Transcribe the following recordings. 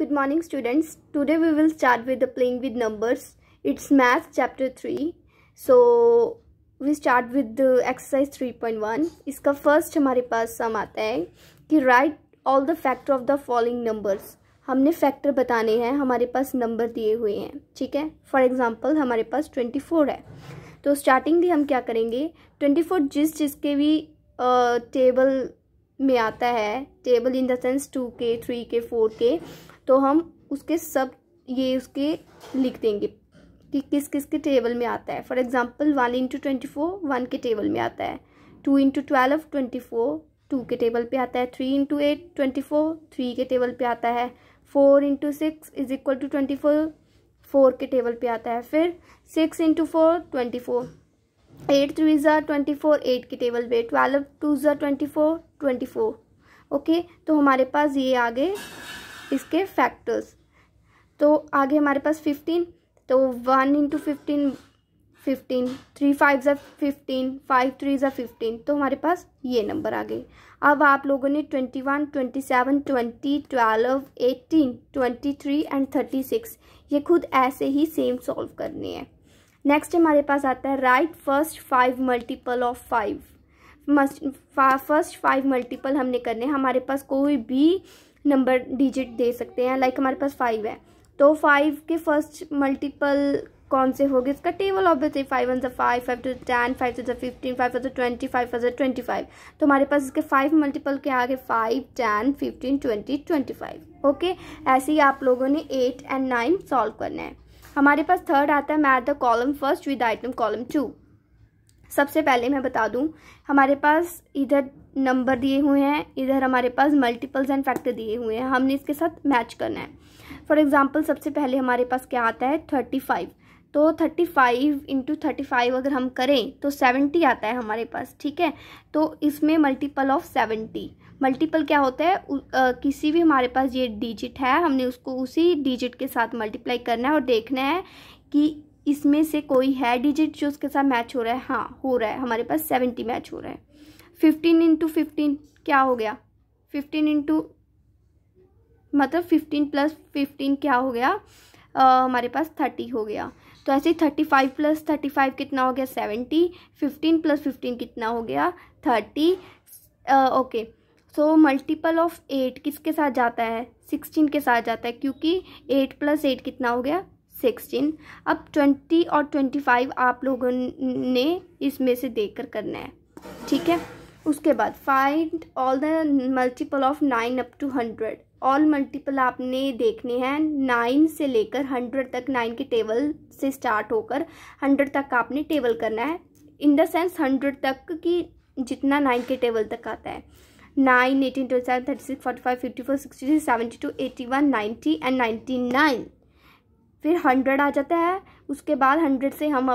Good morning students. Today we will start with the playing with numbers. It's math chapter 3. So we start with the exercise 3.1. इसका first हमारे पास सम आता है कि write all the factor of the following numbers. हमने factor बताने हैं हमारे पास number दिए हुए हैं ठीक है For example हमारे पास 24 है तो starting भी हम क्या करेंगे 24 जिस जिसके भी टेबल uh, में आता है table in the sense two के थ्री के फोर के तो हम उसके सब ये उसके लिख देंगे कि किस किस के टेबल में आता है for example one into twenty four one के टेबल में आता है two into twelve twenty four two के टेबल पे आता है three into eight twenty four three के टेबल पे आता है four into six is equal to twenty four four के टेबल पे आता है फिर six into four twenty four eight three ज़ा ट्वेंटी फोर एट के टेबल पे ट्वेल्व टू ज़ा twenty four twenty four okay तो हमारे पास ये आ गए इसके फैक्टर्स तो आगे हमारे पास फिफ्टीन तो one into fifteen fifteen three five ज़ा फिफ्टीन फाइव थ्री ज़ा फिफ्टीन तो हमारे पास ये नंबर आ गए अब आप लोगों ने twenty one twenty seven twenty twelve eighteen twenty three and thirty six ये खुद ऐसे ही सेम सॉल्व करने हैं नेक्स्ट हमारे पास आता है right first five multiple of five first five multiple हमने करने हमारे पास कोई भी नंबर डिजिट दे सकते हैं लाइक हमारे पास फाइव है तो फाइव के फर्स्ट मल्टीपल कौन से हो गए इसका टेबल ऑब्वियसली फाइव वन सा five five two ten five two सा fifteen five two twenty five five twenty five तो हमारे पास इसके फाइव मल्टीपल के आगे five ten fifteen twenty twenty five okay ऐसे ही आप लोगों ने एट एंड नाइन सॉल्व करना है हमारे पास थर्ड आता है match the column first with item column two सबसे पहले मैं बता दूं हमारे पास इधर नंबर दिए हुए हैं इधर हमारे पास मल्टीपल्स एंड फैक्टर दिए हुए हैं हमने इसके साथ मैच करना है फॉर एग्ज़ाम्पल सबसे पहले हमारे पास क्या आता है थर्टी फाइव तो thirty five into thirty five अगर हम करें तो सेवेंटी आता है हमारे पास ठीक है तो इसमें मल्टीपल ऑफ सेवेंटी मल्टीपल क्या होता है उ, आ, किसी भी हमारे पास ये डिजिट है हमने उसको उसी डिजिट के साथ मल्टीप्लाई करना है और देखना है कि इसमें से कोई है डिजिट जो उसके साथ मैच हो रहा है हाँ हो रहा है हमारे पास सेवेंटी मैच हो रहा है फिफ्टीन इंटू फिफ्टीन क्या हो गया फिफ्टीन इंटू मतलब फिफ्टीन प्लस फिफ्टीन क्या हो गया आ, हमारे पास थर्टी हो गया तो ऐसे ही thirty five plus thirty five कितना हो गया सेवेंटी फिफ्टीन प्लस फिफ्टीन कितना हो गया thirty okay so multiple of eight किसके साथ जाता है सिक्सटीन के साथ जाता है क्योंकि एट प्लस एट कितना हो गया सिक्सटीन अब ट्वेंटी और ट्वेंटी फाइव आप लोगों ने इसमें से देख कर करना है ठीक है उसके बाद find all the multiple of nine up to hundred all multiple आपने देखने हैं नाइन से लेकर हंड्रेड तक नाइन के टेबल से स्टार्ट होकर हंड्रेड तक आपने टेबल करना है इन द सेंस हंड्रेड तक कि जितना नाइन के टेबल तक आता है nine eighteen twenty seven thirty six forty five fifty four sixty three seventy two eighty one ninety and ninety nine फिर हंड्रेड आ जाता है उसके बाद हंड्रेड से हम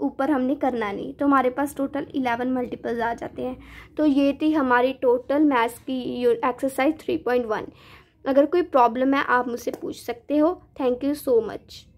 ऊपर हमने करना नहीं तो हमारे पास टोटल इलेवन मल्टीपल्स आ जाते हैं तो ये थी हमारी टोटल मैथ्स की एक्सरसाइज थ्री पॉइंट वन अगर कोई प्रॉब्लम है आप मुझसे पूछ सकते हो थैंक यू सो मच